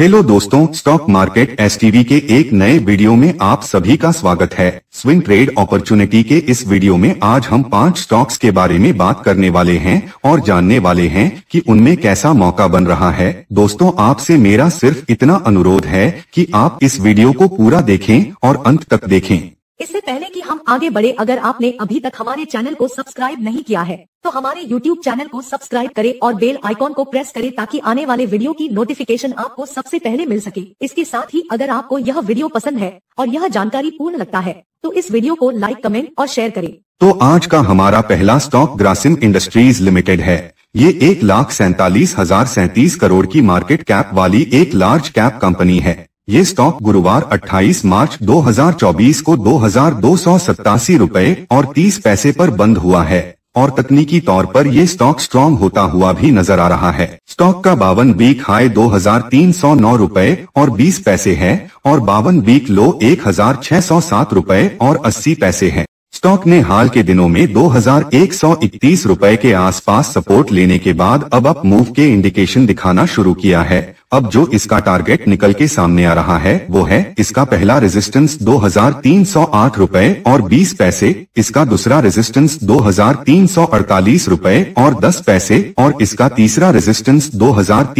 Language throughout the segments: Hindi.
हेलो दोस्तों स्टॉक मार्केट एस के एक नए वीडियो में आप सभी का स्वागत है स्विंग ट्रेड अपॉर्चुनिटी के इस वीडियो में आज हम पांच स्टॉक्स के बारे में बात करने वाले हैं और जानने वाले हैं कि उनमें कैसा मौका बन रहा है दोस्तों आपसे मेरा सिर्फ इतना अनुरोध है कि आप इस वीडियो को पूरा देखें और अंत तक देखें इससे पहले कि हम आगे बढ़े अगर आपने अभी तक हमारे चैनल को सब्सक्राइब नहीं किया है तो हमारे YouTube चैनल को सब्सक्राइब करें और बेल आइकॉन को प्रेस करें ताकि आने वाले वीडियो की नोटिफिकेशन आपको सबसे पहले मिल सके इसके साथ ही अगर आपको यह वीडियो पसंद है और यह जानकारी पूर्ण लगता है तो इस वीडियो को लाइक कमेंट और शेयर करें तो आज का हमारा पहला स्टॉक ग्रासिम इंडस्ट्रीज लिमिटेड है ये एक लाख सैतालीस हजार सैतीस करोड़ की मार्केट कैप वाली एक लार्ज कैप कंपनी है ये स्टॉक गुरुवार 28 मार्च 2024 को दो हजार और 30 पैसे पर बंद हुआ है और तकनीकी तौर पर ये स्टॉक स्ट्रॉन्ग होता हुआ भी नजर आ रहा है स्टॉक का बावन वीक हाई दो हजार तीन सौ नौ रूपए और बीस पैसे है और बावन वीक लो एक हजार छह सौ सात रूपए और अस्सी पैसे है स्टॉक ने हाल के दिनों में 2131 रुपए के आसपास सपोर्ट लेने के बाद अब अप मूव के इंडिकेशन दिखाना शुरू किया है अब जो इसका टारगेट निकल के सामने आ रहा है वो है इसका पहला रेजिस्टेंस 2308 रुपए और 20 पैसे इसका दूसरा रेजिस्टेंस 2348 रुपए और 10 पैसे और इसका तीसरा रेजिस्टेंस दो हजार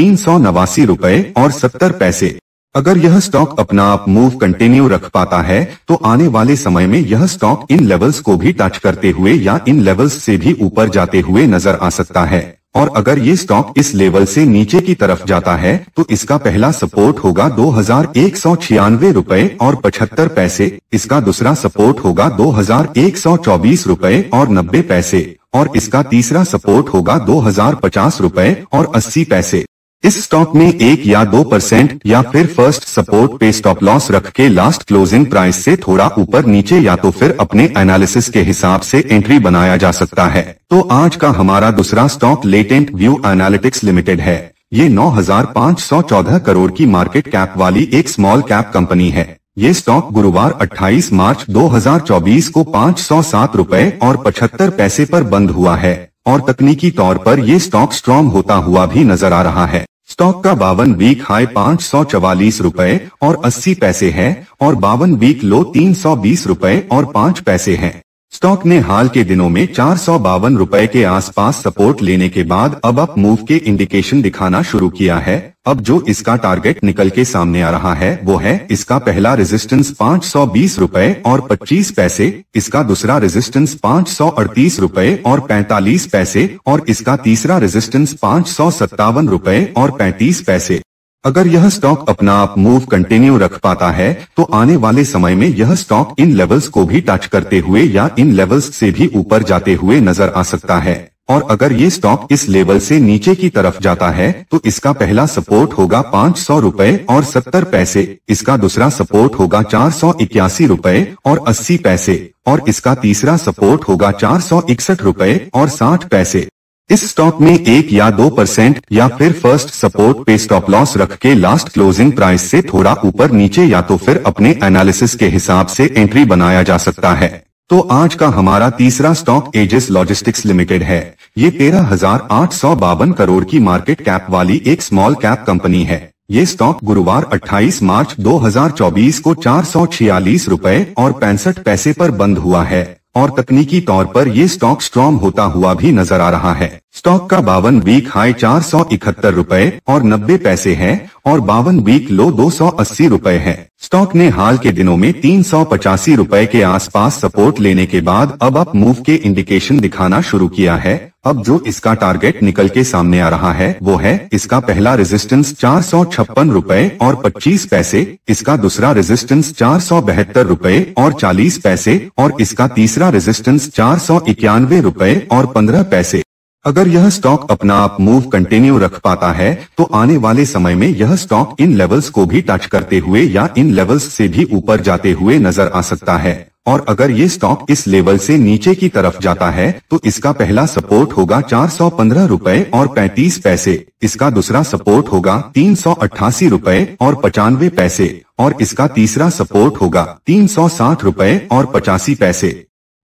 रुपए और 70 पैसे अगर यह स्टॉक अपना आप मूव कंटिन्यू रख पाता है तो आने वाले समय में यह स्टॉक इन लेवल्स को भी टच करते हुए या इन लेवल्स से भी ऊपर जाते हुए नजर आ सकता है और अगर ये स्टॉक इस लेवल से नीचे की तरफ जाता है तो इसका पहला सपोर्ट होगा दो हजार एक सौ छियानवे रूपए और पचहत्तर पैसे इसका दूसरा सपोर्ट होगा दो हजार एक सौ चौबीस रूपए और नब्बे पैसे और इसका तीसरा सपोर्ट होगा दो हजार पचास रूपए और अस्सी पैसे इस स्टॉक में एक या दो परसेंट या फिर फर्स्ट सपोर्ट पे स्टॉप लॉस रख के लास्ट क्लोजिंग प्राइस से थोड़ा ऊपर नीचे या तो फिर अपने एनालिसिस के हिसाब से एंट्री बनाया जा सकता है तो आज का हमारा दूसरा stock Latent View Analytics Limited है ये 9,514 करोड़ की मार्केट कैप वाली एक स्मॉल कैप कंपनी है ये स्टॉक गुरुवार 28 मार्च 2024 को पाँच सौ सात रूपए और पचहत्तर पैसे पर बंद हुआ है और तकनीकी तौर पर ये स्टॉक स्ट्रॉन्ग होता हुआ भी नजर आ रहा है स्टॉक का बावन वीक हाई पाँच सौ चवालीस रूपए और अस्सी पैसे है और बावन वीक लो तीन सौ बीस रूपए और पाँच पैसे है स्टॉक ने हाल के दिनों में चार सौ बावन रूपए के आसपास सपोर्ट लेने के बाद अब अप मूव के इंडिकेशन दिखाना शुरू किया है अब जो इसका टारगेट निकल के सामने आ रहा है वो है इसका पहला रेजिस्टेंस पाँच सौ बीस रूपए और पच्चीस पैसे इसका दूसरा रेजिस्टेंस पाँच सौ अड़तीस रूपए और पैतालीस पैसे और इसका तीसरा रेजिस्टेंस पाँच सौ सत्तावन रूपए और पैंतीस पैसे अगर यह स्टॉक अपना आप मूव कंटिन्यू रख पाता है तो आने वाले समय में यह स्टॉक इन लेवल्स को भी टच करते हुए या इन लेवल्स से भी ऊपर जाते हुए नजर आ सकता है और अगर ये स्टॉक इस लेवल से नीचे की तरफ जाता है तो इसका पहला सपोर्ट होगा पाँच सौ रूपए और सत्तर पैसे इसका दूसरा सपोर्ट होगा चार सौ इक्यासी रूपए और अस्सी पैसे और इसका तीसरा सपोर्ट होगा चार सौ इकसठ रूपए और साठ पैसे इस स्टॉक में एक या दो परसेंट या फिर फर्स्ट सपोर्ट पे स्टॉप लॉस रख के लास्ट क्लोजिंग प्राइस से थोड़ा ऊपर नीचे या तो फिर अपने एनालिसिस के हिसाब से एंट्री बनाया जा सकता है तो आज का हमारा तीसरा स्टॉक एजेस लॉजिस्टिक्स लिमिटेड है ये तेरह हजार आठ सौ बावन करोड़ की मार्केट कैप वाली एक स्मॉल कैप कंपनी है ये स्टॉक गुरुवार 28 मार्च 2024 को चार सौ छियालीस रूपए और पैंसठ पैसे पर बंद हुआ है और तकनीकी तौर पर ये स्टॉक स्ट्रॉन्ग होता हुआ भी नजर आ रहा है स्टॉक का बावन वीक हाई चार सौ इकहत्तर रूपए और नब्बे पैसे है और बावन वीक लो दो सौ अस्सी रूपए है स्टॉक ने हाल के दिनों में तीन सौ पचासी रूपए के आसपास सपोर्ट लेने के बाद अब अप मूव के इंडिकेशन दिखाना शुरू किया है अब जो इसका टारगेट निकल के सामने आ रहा है वो है इसका पहला रेजिस्टेंस चार सौ छप्पन रूपए और पच्चीस पैसे इसका दूसरा रेजिस्टेंस चार सौ बहत्तर रूपए और चालीस पैसे और इसका तीसरा रेजिस्टेंस चार सौ इक्यानवे रूपए और पंद्रह पैसे अगर यह स्टॉक अपना आप मूव कंटिन्यू रख पाता है तो आने वाले समय में यह स्टॉक इन लेवल्स को भी टच करते हुए या इन लेवल्स से भी ऊपर जाते हुए नजर आ सकता है और अगर ये स्टॉक इस लेवल से नीचे की तरफ जाता है तो इसका पहला सपोर्ट होगा चार सौ पंद्रह रूपए और पैंतीस पैसे इसका दूसरा सपोर्ट होगा तीन सौ अट्ठासी रूपए और पचानवे पैसे और इसका तीसरा सपोर्ट होगा तीन सौ साठ रूपए और पचासी पैसे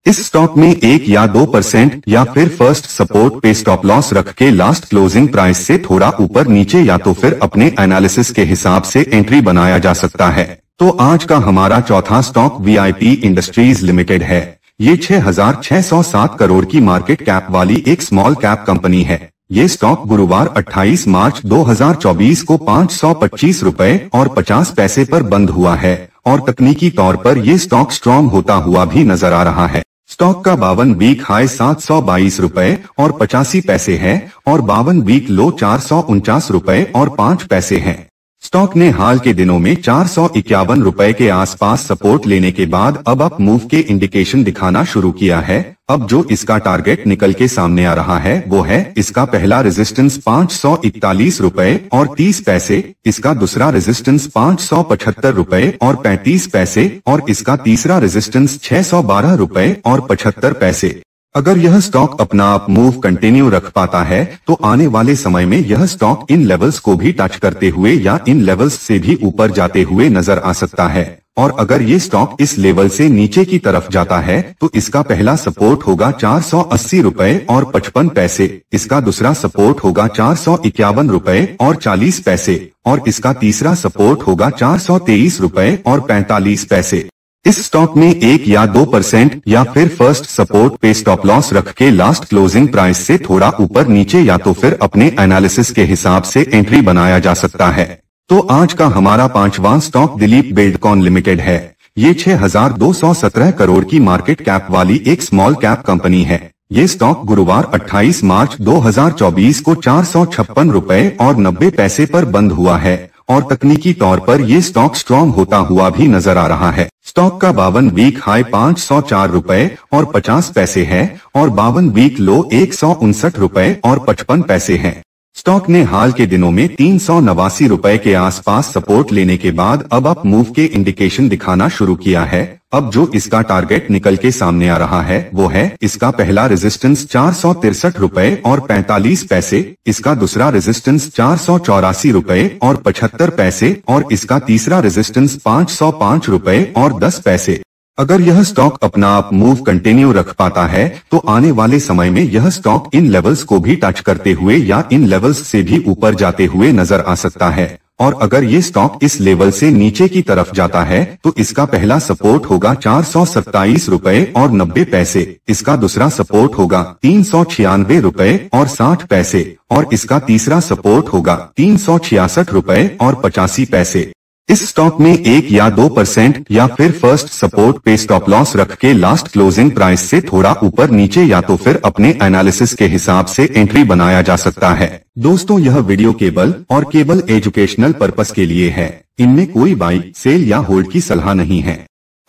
इस स्टॉक में एक या दो परसेंट या फिर फर्स्ट सपोर्ट पे स्टॉप लॉस रख के लास्ट क्लोजिंग प्राइस से थोड़ा ऊपर नीचे या तो फिर अपने एनालिसिस के हिसाब से एंट्री बनाया जा सकता है तो आज का हमारा चौथा स्टॉक वीआईपी इंडस्ट्रीज लिमिटेड है ये 6,607 करोड़ की मार्केट कैप वाली एक स्मॉल कैप कंपनी है ये स्टॉक गुरुवार 28 मार्च 2024 को पाँच सौ पच्चीस रूपए और 50 पैसे पर बंद हुआ है और तकनीकी तौर पर ये स्टॉक स्ट्रॉन्ग होता हुआ भी नजर आ रहा है स्टॉक का बावन वीक हाई सात सौ बाईस रूपए और पचासी पैसे है और बावन वीक लो चार सौ उनचास रूपए और पाँच पैसे है स्टॉक ने हाल के दिनों में चार सौ इक्यावन रूपए के आसपास सपोर्ट लेने के बाद अब अप मूव के इंडिकेशन दिखाना शुरू किया है अब जो इसका टारगेट निकल के सामने आ रहा है वो है इसका पहला रेजिस्टेंस पाँच सौ इकतालीस रूपए और तीस पैसे इसका दूसरा रेजिस्टेंस पाँच सौ पचहत्तर रूपए और पैंतीस पैसे और इसका तीसरा रेजिस्टेंस छह सौ बारह रूपए और पचहत्तर पैसे अगर यह स्टॉक अपना आप मूव कंटिन्यू रख पाता है तो आने वाले समय में यह स्टॉक इन लेवल्स को भी टच करते हुए या इन लेवल्स से भी ऊपर जाते हुए नजर आ सकता है और अगर ये स्टॉक इस लेवल से नीचे की तरफ जाता है तो इसका पहला सपोर्ट होगा चार सौ अस्सी रूपए और पचपन पैसे इसका दूसरा सपोर्ट होगा चार सौ इक्यावन रूपए और चालीस पैसे और इसका तीसरा सपोर्ट होगा चार सौ तेईस रूपए और पैतालीस पैसे इस स्टॉक में एक या दो परसेंट या फिर फर्स्ट सपोर्ट पे स्टॉप लॉस रख के लास्ट क्लोजिंग प्राइस से थोड़ा ऊपर नीचे या तो फिर अपने एनालिसिस के हिसाब से एंट्री बनाया जा सकता है तो आज का हमारा पांचवा स्टॉक दिलीप बेल्डकॉन लिमिटेड है ये 6,217 करोड़ की मार्केट कैप वाली एक स्मॉल कैप कंपनी है ये स्टॉक गुरुवार 28 मार्च 2024 को चार सौ और 90 पैसे पर बंद हुआ है और तकनीकी तौर पर ये स्टॉक स्ट्रॉन्ग होता हुआ भी नजर आ रहा है स्टॉक का बावन वीक हाई पाँच सौ चार रूपए और पचास पैसे है और बावन वीक लो एक सौ उनसठ रूपए और पचपन पैसे है स्टॉक ने हाल के दिनों में तीन सौ नवासी रूपए के आसपास सपोर्ट लेने के बाद अब अप मूव के इंडिकेशन दिखाना शुरू किया है अब जो इसका टारगेट निकल के सामने आ रहा है वो है इसका पहला रेजिस्टेंस चार सौ तिरसठ रूपए और पैतालीस पैसे इसका दूसरा रेजिस्टेंस चार सौ चौरासी रूपए और पचहत्तर पैसे और इसका तीसरा रेजिस्टेंस पाँच सौ पाँच रूपए और दस पैसे अगर यह स्टॉक अपना आप मूव कंटिन्यू रख पाता है तो आने वाले समय में यह स्टॉक इन लेवल्स को भी टच करते हुए या इन लेवल्स से भी ऊपर जाते हुए नजर आ सकता है और अगर ये स्टॉक इस लेवल से नीचे की तरफ जाता है तो इसका पहला सपोर्ट होगा चार सौ सत्ताईस रूपए और नब्बे पैसे इसका दूसरा सपोर्ट होगा तीन सौ छियानवे रूपए और साठ पैसे और इसका तीसरा सपोर्ट होगा तीन सौ छियासठ रूपए और पचासी पैसे इस स्टॉक में एक या दो परसेंट या फिर फर्स्ट सपोर्ट पे स्टॉप लॉस रख के लास्ट क्लोजिंग प्राइस से थोड़ा ऊपर नीचे या तो फिर अपने एनालिसिस के हिसाब से एंट्री बनाया जा सकता है दोस्तों यह वीडियो केबल और केबल एजुकेशनल पर्पस के लिए है इनमें कोई बाई सेल या होल्ड की सलाह नहीं है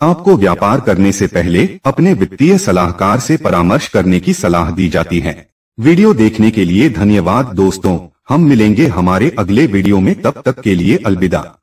आपको व्यापार करने से पहले अपने वित्तीय सलाहकार से परामर्श करने की सलाह दी जाती है वीडियो देखने के लिए धन्यवाद दोस्तों हम मिलेंगे हमारे अगले वीडियो में तब तक के लिए अलविदा